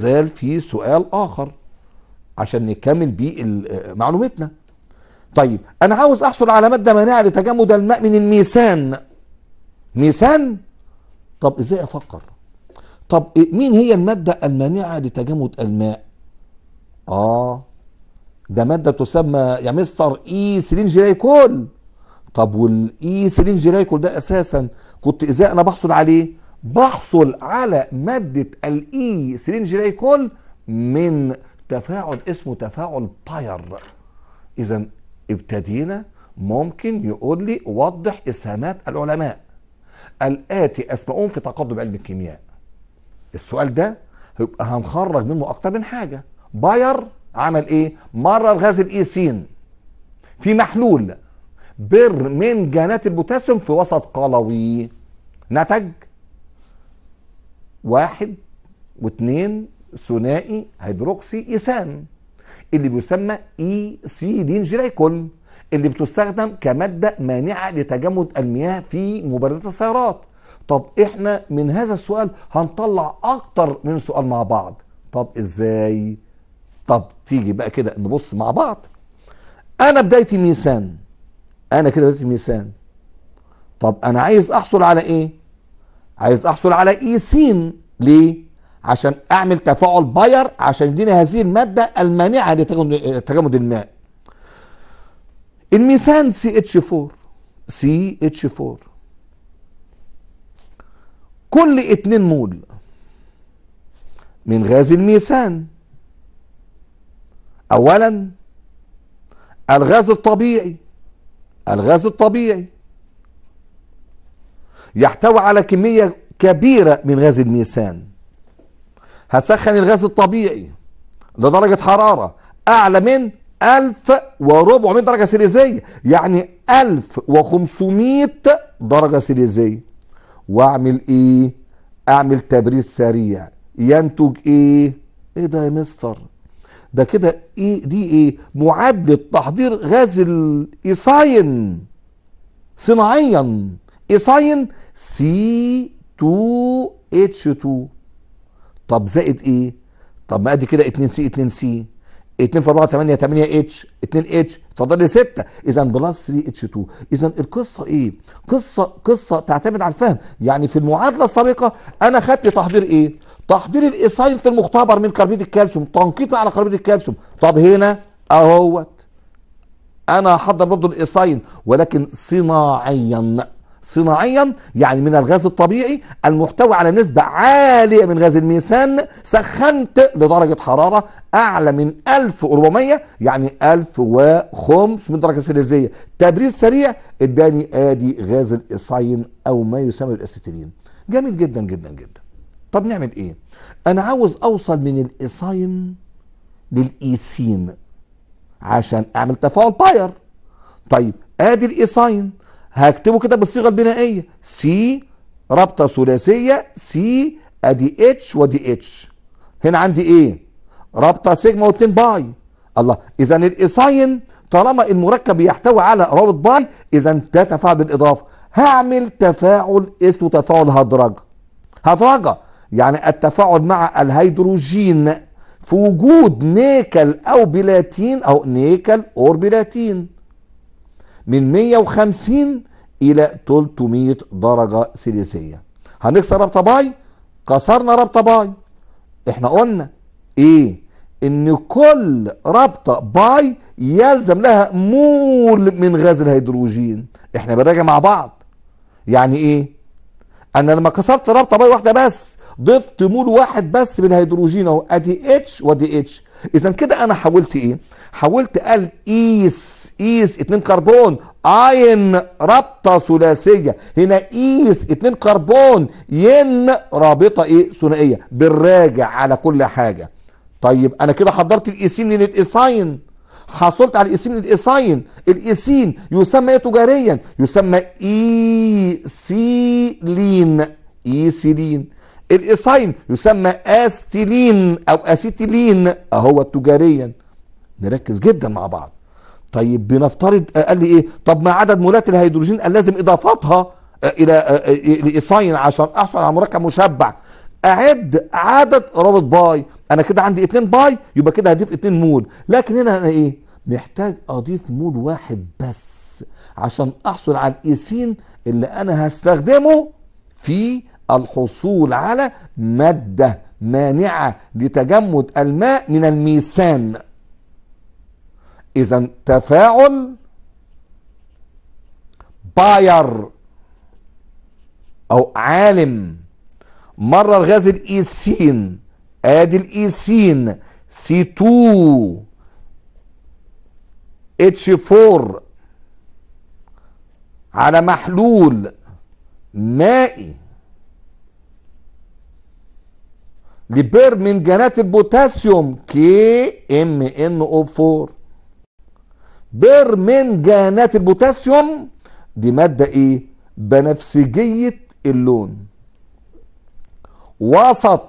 زال في سؤال آخر عشان نكمل بيه معلومتنا طيب أنا عاوز أحصل على مادة مانعة لتجمد الماء من الميسان ميسان طب إزاي أفكر طب إيه، مين هي المادة المانعة لتجمد الماء آه ده مادة تسمى يا مستر إي سلينجلايكول طب والإي سلينجلايكول ده أساسا كنت إزاي أنا بحصل عليه بحصل على مادة الإي سيلينجليكول e من تفاعل اسمه تفاعل باير إذا ابتدينا ممكن يقول لي وضح إسهامات العلماء الآتي اسمعون في تقدم علم الكيمياء السؤال ده يبقى هنخرج منه أكتر من حاجة باير عمل إيه؟ مرر غاز الإيسين e في محلول بر من جانات البوتاسيوم في وسط قلوي نتج واحد واثنين ثنائي هيدروكسي إيثان اللي بيسمى اي e سي لين جليكول اللي بتستخدم كمادة مانعة لتجمد المياه في مبردات السيارات طب احنا من هذا السؤال هنطلع اكتر من سؤال مع بعض طب ازاي طب تيجي بقى كده نبص مع بعض انا بدايتي ميسان انا كده بدايتي ميسان طب انا عايز احصل على ايه عايز احصل على اي سين ليه عشان اعمل تفاعل باير عشان يديني هذه الماده المانعه لتجمد الماء الميثان سي اتش 4 سي اتش 4 كل 2 مول من غاز الميثان اولا الغاز الطبيعي الغاز الطبيعي يحتوي على كمية كبيرة من غاز الميثان هسخن الغاز الطبيعي لدرجة حرارة أعلى من 1400 درجة سيليزية يعني 1500 درجة سيليزية وأعمل إيه؟ أعمل تبريد سريع ينتج إيه؟ إيه ده يا مستر؟ ده كده إيه دي إيه؟ معادلة تحضير غاز الإيساين صناعيا ايه ساين 2 اتش 2 طب زائد ايه طب ما ادي كده 2 سي 2 سي 2 في 4 8 8 اتش 2 اتش فاضل لي 6 اذا بلس 3 اتش 2 اذا القصه ايه قصه قصه تعتمد على الفهم يعني في المعادله السابقه انا خدت تحضير ايه تحضير الايساين في المختبر من كربيد الكالسيوم تنقيط على كربيد الكالسيوم طب هنا اهوت انا هحضر برضه الايساين ولكن صناعيا صناعيا يعني من الغاز الطبيعي المحتوي على نسبة عالية من غاز الميثان سخنت لدرجة حرارة أعلى من 1400 يعني 1500 درجة سيليزية تبريد سريع اداني ادي غاز الإصاين او ما يسمى بالاسترين جميل جدا جدا جدا طب نعمل ايه انا عاوز اوصل من الإصاين للايسين عشان اعمل تفاعل باير طيب ادي الايصين هكتبه كده بالصيغه البنائيه سي رابطه ثلاثيه سي ادي اتش ودي اتش هنا عندي ايه رابطه سيجما واتنين باي الله اذا الاساين طالما المركب يحتوي على رابط باي اذا ده تفاعل بالاضافه هعمل تفاعل اسمه تفاعل هدرجه هدرجه يعني التفاعل مع الهيدروجين في وجود نيكل او بلاتين او نيكل اور بلاتين من 150 إلى 300 درجة سيليسية هنكسر رابطة باي كسرنا رابطة باي احنا قلنا ايه ان كل رابطة باي يلزم لها مول من غاز الهيدروجين احنا بنراجع مع بعض يعني ايه انا لما كسرت رابطة باي واحدة بس ضفت مول واحد بس من الهيدروجين اهو ادي اتش وادي اتش اذا كده انا حولت ايه حولت ال ايس ايس اتنين كربون اين رابطة ثلاثية هنا ايس اتنين كربون ين رابطة ايه ثنائية بالراجع على كل حاجة طيب انا كده حضرت الايسين للايساين حصلت على الايسين للايساين الايسين يسمى ايه تجاريا يسمى ايسيلين ايسيلين الايساين يسمى استيلين او اسيتيلين اهو تجاريا نركز جدا مع بعض طيب بنفترض آه، قال لي ايه طب ما عدد مولات الهيدروجين قال لازم اضافتها آه، الى لايساين آه، عشان احصل على مركب مشبع اعد عدد رابط باي انا كده عندي 2 باي يبقى كده هضيف 2 مول لكن هنا انا ايه محتاج اضيف مول واحد بس عشان احصل على الايسين اللي انا هستخدمه في الحصول على ماده مانعه لتجمد الماء من الميثان إذا تفاعل باير أو عالم مرة الغاز الإيسين آدي الإيسين سي 2 اتش 4 على محلول مائي لبرمنجانات البوتاسيوم كي ام ان او 4 برمنجانات البوتاسيوم دي مادة ايه بنفسجية اللون وسط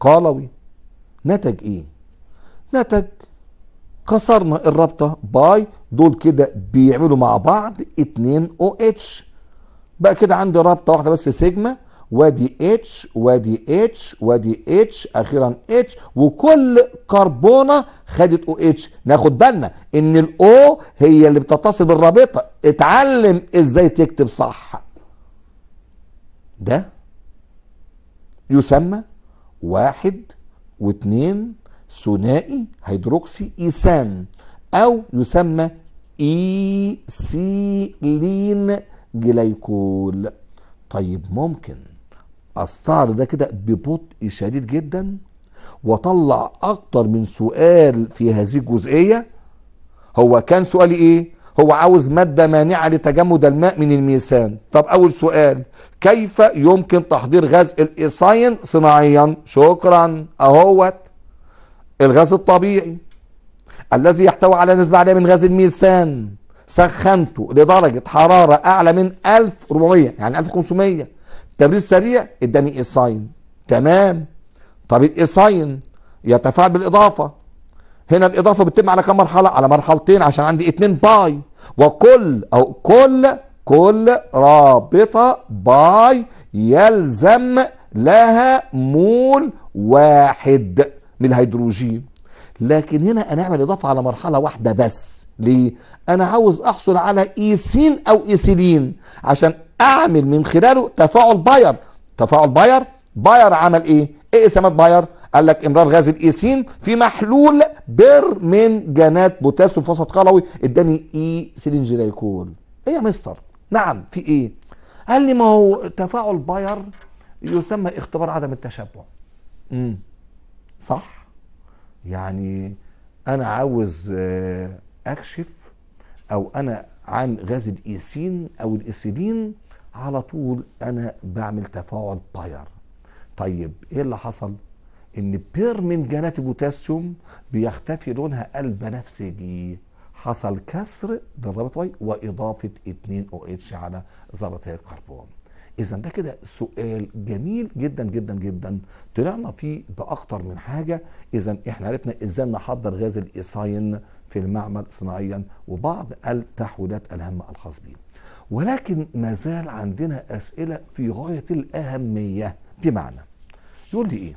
قلوي نتج ايه نتج كسرنا الرابطة باي دول كده بيعملوا مع بعض 2 او اتش بقى كده عندي رابطة واحدة بس سيجما وادي اتش وادي اتش وادي اتش اخيرا اتش وكل كربونه خدت او اتش ناخد بالنا ان الاو هي اللي بتتصل بالرابطه اتعلم ازاي تكتب صح ده يسمى واحد واثنين ثنائي هيدروكسي ايسان او يسمى ايسيلين جليكول طيب ممكن الصعد ده كده ببطء شديد جدا وطلع اكتر من سؤال في هذه الجزئيه هو كان سؤالي ايه هو عاوز ماده مانعه لتجمد الماء من الميثان طب اول سؤال كيف يمكن تحضير غاز الايساين صناعيا شكرا اهوت الغاز الطبيعي الذي يحتوي على نسبه عاليه من غاز الميثان سخنته لدرجه حراره اعلى من 1400 يعني 1500 تمرير سريع اداني ساين تمام طب ساين يتفاعل بالاضافه هنا الاضافه بتتم على كم مرحله على مرحلتين عشان عندي اتنين باي وكل او كل كل رابطه باي يلزم لها مول واحد من الهيدروجين لكن هنا انا اعمل اضافه على مرحله واحده بس ليه انا عاوز احصل على ايسين e او ايسيلين e عشان اعمل من خلاله تفاعل باير تفاعل باير باير عمل ايه ايه اسمات باير قال لك امرار غاز الايسين في محلول برمنجانات بوتاسيوم فوسفات قلوي اداني اي سيلين جلايكول ايه يا مستر نعم في ايه قال لي ما هو تفاعل باير يسمى اختبار عدم التشبع امم صح يعني انا عاوز آه، اكشف او انا عن غاز الايسين او الاسيدين على طول انا بعمل تفاعل باير طيب ايه اللي حصل ان بيرمنجانات بوتاسيوم بيختفي لونها البنفسجي حصل كسر ضربت واي واضافه 2 او اتش على ذره الكربون اذا ده كده سؤال جميل جدا جدا جدا طلعنا فيه باكتر من حاجه اذا احنا عرفنا ازاي نحضر غاز الايساين في المعمل صناعيا وبعض التحويلات الهامه الخاص بيه ولكن ما زال عندنا أسئلة في غاية الأهمية بمعنى يقول لي إيه